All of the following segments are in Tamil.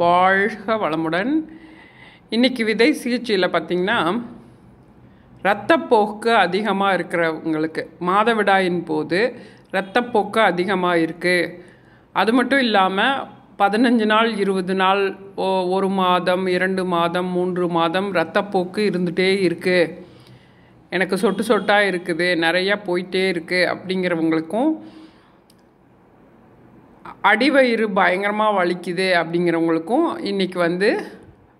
வாழ்க வளமுடன் இன்றைக்கி விதை சிகிச்சையில் பார்த்திங்கன்னா இரத்தப்போக்கு அதிகமாக இருக்கிறவங்களுக்கு மாதவிடாயின் போது ரத்தப்போக்கு அதிகமாக இருக்குது அது மட்டும் இல்லாமல் பதினஞ்சு நாள் இருபது நாள் ஒரு மாதம் இரண்டு மாதம் மூன்று மாதம் ரத்தப்போக்கு இருந்துகிட்டே இருக்குது எனக்கு சொட்டு சொட்டாக இருக்குது நிறையா போயிட்டே இருக்குது அப்படிங்கிறவங்களுக்கும் அடிவயிறு பயங்கரமாக வலிக்குது அப்படிங்கிறவங்களுக்கும் இன்றைக்கி வந்து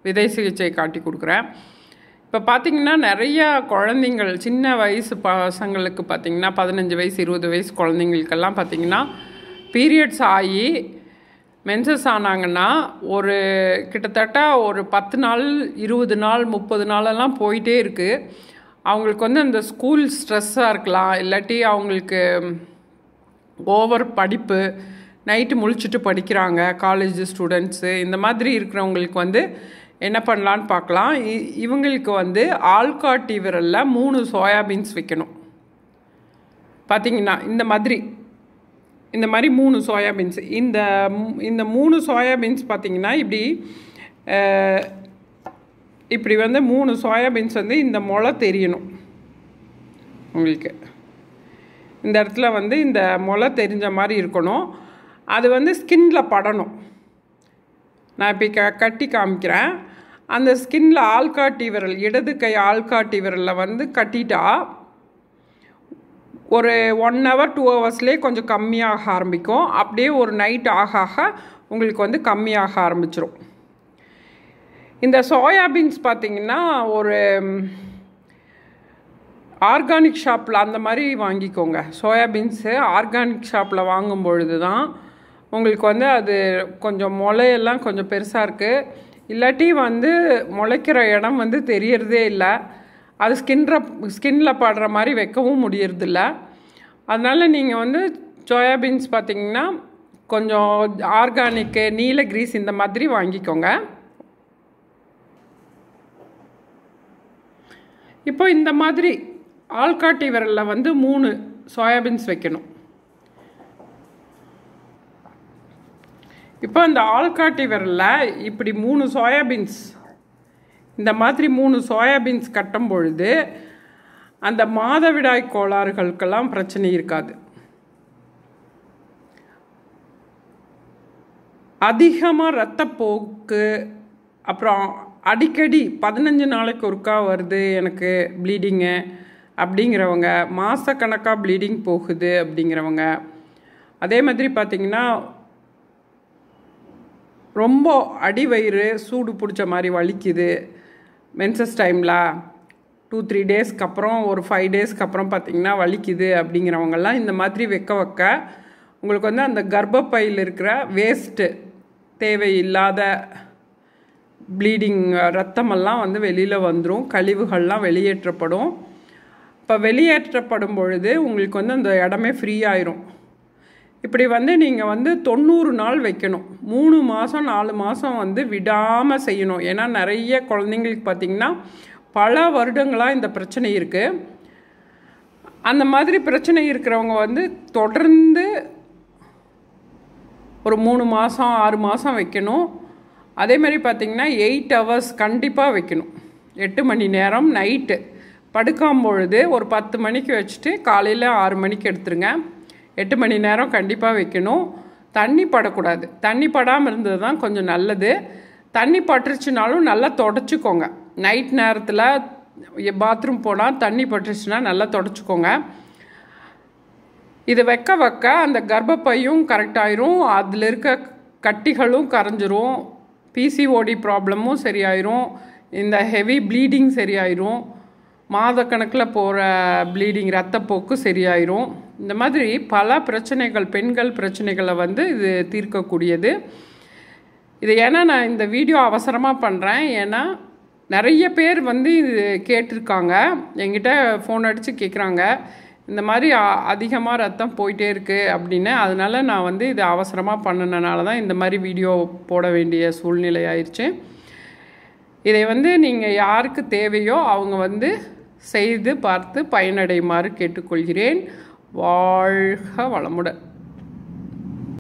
விதை சிகிச்சை காட்டி கொடுக்குறேன் இப்போ பார்த்திங்கன்னா நிறையா குழந்தைங்கள் சின்ன வயசு பசங்களுக்கு பார்த்திங்கன்னா பதினஞ்சு வயசு இருபது வயசு குழந்தைங்களுக்கெல்லாம் பார்த்திங்கன்னா பீரியட்ஸ் ஆகி மென்சஸ் ஆனாங்கன்னா ஒரு கிட்டத்தட்ட ஒரு பத்து நாள் இருபது நாள் முப்பது நாளெல்லாம் போயிட்டே இருக்குது அவங்களுக்கு வந்து அந்த ஸ்கூல் ஸ்ட்ரெஸ்ஸாக இருக்கலாம் இல்லாட்டி அவங்களுக்கு ஓவர் படிப்பு நைட்டு முழிச்சிட்டு படிக்கிறாங்க காலேஜ் ஸ்டூடெண்ட்ஸு இந்த மாதிரி இருக்கிறவங்களுக்கு வந்து என்ன பண்ணலான்னு பார்க்கலாம் இவங்களுக்கு வந்து ஆல்காட்டி விரலில் மூணு சோயாபீன்ஸ் வைக்கணும் பார்த்திங்கன்னா இந்த மாதிரி இந்த மாதிரி மூணு சோயாபீன்ஸ் இந்த இந்த மூணு சோயாபீன்ஸ் பார்த்திங்கன்னா இப்படி இப்படி வந்து மூணு சோயாபீன்ஸ் வந்து இந்த முளை தெரியணும் உங்களுக்கு இந்த இடத்துல வந்து இந்த முளை தெரிஞ்ச மாதிரி இருக்கணும் அது வந்து ஸ்கின்ல படணும் நான் இப்போ க கட்டி காமிக்கிறேன் அந்த ஸ்கின்ல ஆள்காட்டி விரல் இடது கை ஆள்காட்டி விரலில் வந்து கட்டிட்டா ஒரு ஒன் ஹவர் டூ ஹவர்ஸ்லேயே கொஞ்சம் கம்மியாக ஆரம்பிக்கும் அப்படியே ஒரு நைட் ஆக ஆக உங்களுக்கு வந்து கம்மியாக ஆரம்பிச்சிடும் இந்த சோயாபீன்ஸ் பார்த்திங்கன்னா ஒரு ஆர்கானிக் ஷாப்பில் அந்த மாதிரி வாங்கிக்கோங்க சோயாபீன்ஸு ஆர்கானிக் ஷாப்பில் வாங்கும் பொழுது தான் உங்களுக்கு வந்து அது கொஞ்சம் முளையெல்லாம் கொஞ்சம் பெருசாக இருக்குது இல்லாட்டி வந்து முளைக்கிற இடம் வந்து தெரியறதே இல்லை அது ஸ்கின்ற ஸ்கின்ல படுற மாதிரி வைக்கவும் முடியறதில்ல அதனால் நீங்கள் வந்து சோயாபீன்ஸ் பார்த்திங்கன்னா கொஞ்சம் ஆர்கானிக்கு நீல கிரீஸ் இந்த மாதிரி வாங்கிக்கோங்க இப்போ இந்த மாதிரி ஆள்காட்டி விரலில் வந்து மூணு சோயாபீன்ஸ் வைக்கணும் இப்போ இந்த ஆள்காட்டி விரலில் இப்படி மூணு சோயாபீன்ஸ் இந்த மாதிரி மூணு சோயாபீன்ஸ் கட்டும் பொழுது அந்த மாதவிடாய் கோளாறுகளுக்கெல்லாம் பிரச்சனை இருக்காது அதிகமாக ரத்தப்போக்கு அப்புறம் அடிக்கடி பதினஞ்சு நாளைக்கு ஒருக்கா வருது எனக்கு ப்ளீடிங்கு அப்படிங்கிறவங்க மாதக்கணக்காக ப்ளீடிங் போகுது அப்படிங்கிறவங்க அதே மாதிரி பார்த்திங்கன்னா ரொம்ப அடி வயிறு சூடு பிடிச்ச மாதிரி வலிக்குது மென்சஸ் டைமில் டூ த்ரீ டேஸ்க்கு அப்புறம் ஒரு ஃபைவ் டேஸ்க்கு அப்புறம் பார்த்திங்கன்னா வலிக்குது அப்படிங்கிறவங்கெல்லாம் இந்த மாதிரி வைக்க வைக்க உங்களுக்கு வந்து அந்த கர்ப்பப்பையில் இருக்கிற வேஸ்ட்டு தேவையில்லாத ப்ளீடிங் ரத்தமெல்லாம் வந்து வெளியில் வந்துடும் கழிவுகள்லாம் வெளியேற்றப்படும் இப்போ வெளியேற்றப்படும் பொழுது உங்களுக்கு வந்து அந்த இடமே ஃப்ரீ ஆயிரும் இப்படி வந்து நீங்கள் வந்து தொண்ணூறு நாள் வைக்கணும் மூணு மாதம் நாலு மாதம் வந்து விடாமல் செய்யணும் ஏன்னா நிறைய குழந்தைங்களுக்கு பார்த்திங்கன்னா பல வருடங்களாக இந்த பிரச்சனை இருக்குது அந்த மாதிரி பிரச்சனை இருக்கிறவங்க வந்து தொடர்ந்து ஒரு மூணு மாதம் ஆறு மாதம் வைக்கணும் அதே மாதிரி பார்த்திங்கன்னா எயிட் ஹவர்ஸ் கண்டிப்பாக வைக்கணும் எட்டு மணி நேரம் நைட்டு படுக்கும் பொழுது ஒரு பத்து மணிக்கு வச்சுட்டு காலையில் ஆறு மணிக்கு எடுத்துருங்க எட்டு மணி நேரம் கண்டிப்பாக வைக்கணும் தண்ணி படக்கூடாது தண்ணி படாமல் இருந்தது தான் கொஞ்சம் நல்லது தண்ணி பட்டுருச்சுனாலும் நல்லா தொடச்சிக்கோங்க நைட் நேரத்தில் பாத்ரூம் போனால் தண்ணி பட்டுருச்சுன்னா நல்லா தொடச்சிக்கோங்க இதை வைக்க வைக்க அந்த கர்ப்பப்பையும் கரெக்டாயிரும் அதில் இருக்க கட்டிகளும் கரைஞ்சிரும் பிசிஓடி ப்ராப்ளமும் சரியாயிரும் இந்த ஹெவி ப்ளீடிங் சரியாயிரும் மாதக்கணக்கில் போகிற ப்ளீடிங் ரத்தப்போக்கு சரியாயிரும் இந்த மாதிரி பல பிரச்சனைகள் பெண்கள் பிரச்சனைகளை வந்து இது தீர்க்கக்கூடியது இது ஏன்னா நான் இந்த வீடியோ அவசரமாக பண்ணுறேன் ஏன்னா நிறைய பேர் வந்து இது கேட்டிருக்காங்க என்கிட்ட ஃபோன் அடித்து கேட்குறாங்க இந்த மாதிரி அதிகமாக ரத்தம் போயிட்டே இருக்குது அப்படின்னு அதனால் நான் வந்து இது அவசரமாக பண்ணினால தான் இந்த மாதிரி வீடியோ போட வேண்டிய சூழ்நிலை ஆயிடுச்சு இதை வந்து நீங்கள் யாருக்கு தேவையோ அவங்க வந்து செய்து பார்த்து பயனடையுமாறு கேட்டுக்கொள்கிறேன் வாழ்க வளமுடன்